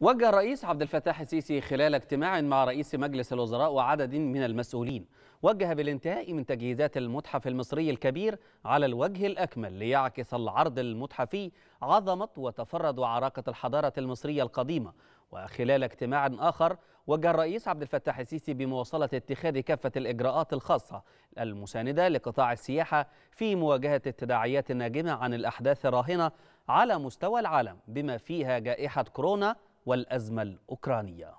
وجه الرئيس عبد الفتاح السيسي خلال اجتماع مع رئيس مجلس الوزراء وعدد من المسؤولين وجه بالانتهاء من تجهيزات المتحف المصري الكبير على الوجه الأكمل ليعكس العرض المتحفي عظمة وتفرد عراقة الحضارة المصرية القديمة وخلال اجتماع آخر وجه الرئيس عبد الفتاح السيسي بمواصلة اتخاذ كافة الإجراءات الخاصة المساندة لقطاع السياحة في مواجهة التداعيات الناجمة عن الأحداث الراهنة على مستوى العالم بما فيها جائحة كورونا والأزمة الأوكرانية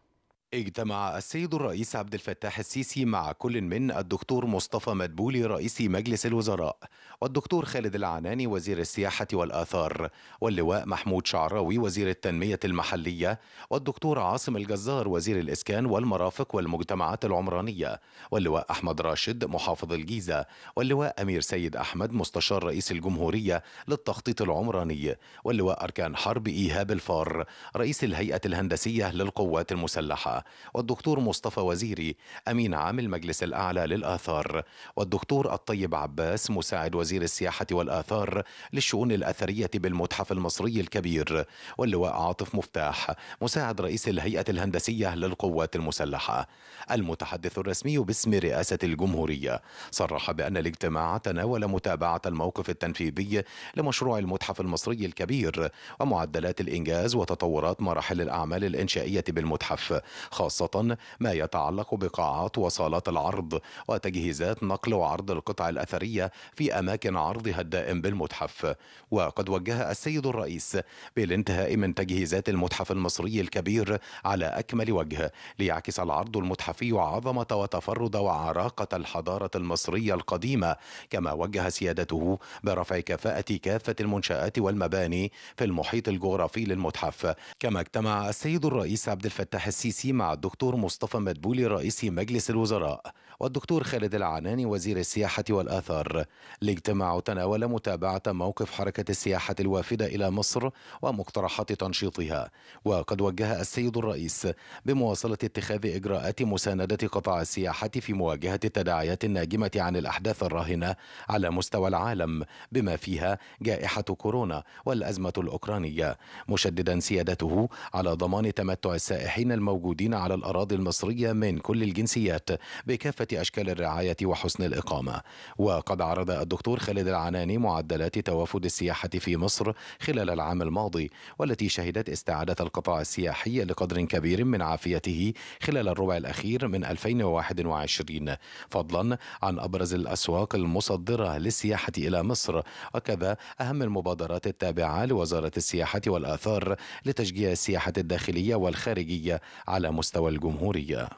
اجتمع السيد الرئيس عبد الفتاح السيسي مع كل من الدكتور مصطفى مدبولي رئيس مجلس الوزراء والدكتور خالد العناني وزير السياحة والآثار واللواء محمود شعراوي وزير التنمية المحلية والدكتور عاصم الجزار وزير الإسكان والمرافق والمجتمعات العمرانية واللواء أحمد راشد محافظ الجيزة واللواء أمير سيد أحمد مستشار رئيس الجمهورية للتخطيط العمراني واللواء أركان حرب إيهاب الفار رئيس الهيئة الهندسية للقوات المسلحة والدكتور مصطفى وزيري أمين عام المجلس الأعلى للآثار والدكتور الطيب عباس مساعد وزير السياحة والآثار للشؤون الأثرية بالمتحف المصري الكبير واللواء عاطف مفتاح مساعد رئيس الهيئة الهندسية للقوات المسلحة المتحدث الرسمي باسم رئاسة الجمهورية صرح بأن الاجتماع تناول متابعة الموقف التنفيذي لمشروع المتحف المصري الكبير ومعدلات الإنجاز وتطورات مراحل الأعمال الإنشائية بالمتحف خاصة ما يتعلق بقاعات وصالات العرض وتجهيزات نقل وعرض القطع الأثرية في أماكن عرضها الدائم بالمتحف وقد وجه السيد الرئيس بالانتهاء من تجهيزات المتحف المصري الكبير على أكمل وجه ليعكس العرض المتحفي عظمة وتفرد وعراقة الحضارة المصرية القديمة كما وجه سيادته برفع كفاءة كافة المنشآت والمباني في المحيط الجغرافي للمتحف كما اجتمع السيد الرئيس عبد الفتاح السيسي مع الدكتور مصطفى مدبولي رئيس مجلس الوزراء والدكتور خالد العناني وزير السياحة والآثار الاجتماع تناول متابعة موقف حركة السياحة الوافدة إلى مصر ومقترحات تنشيطها وقد وجه السيد الرئيس بمواصلة اتخاذ إجراءات مساندة قطاع السياحة في مواجهة التداعيات الناجمة عن الأحداث الراهنة على مستوى العالم بما فيها جائحة كورونا والأزمة الأوكرانية مشددا سيادته على ضمان تمتع السائحين الموجودين الموجودين على الأراضي المصرية من كل الجنسيات بكافة أشكال الرعاية وحسن الإقامة وقد عرض الدكتور خالد العناني معدلات توافد السياحة في مصر خلال العام الماضي والتي شهدت استعادة القطاع السياحي لقدر كبير من عافيته خلال الربع الأخير من 2021 فضلا عن أبرز الأسواق المصدرة للسياحة إلى مصر وكذا أهم المبادرات التابعة لوزارة السياحة والآثار لتشجيع السياحة الداخلية والخارجية على مستوى الجمهورية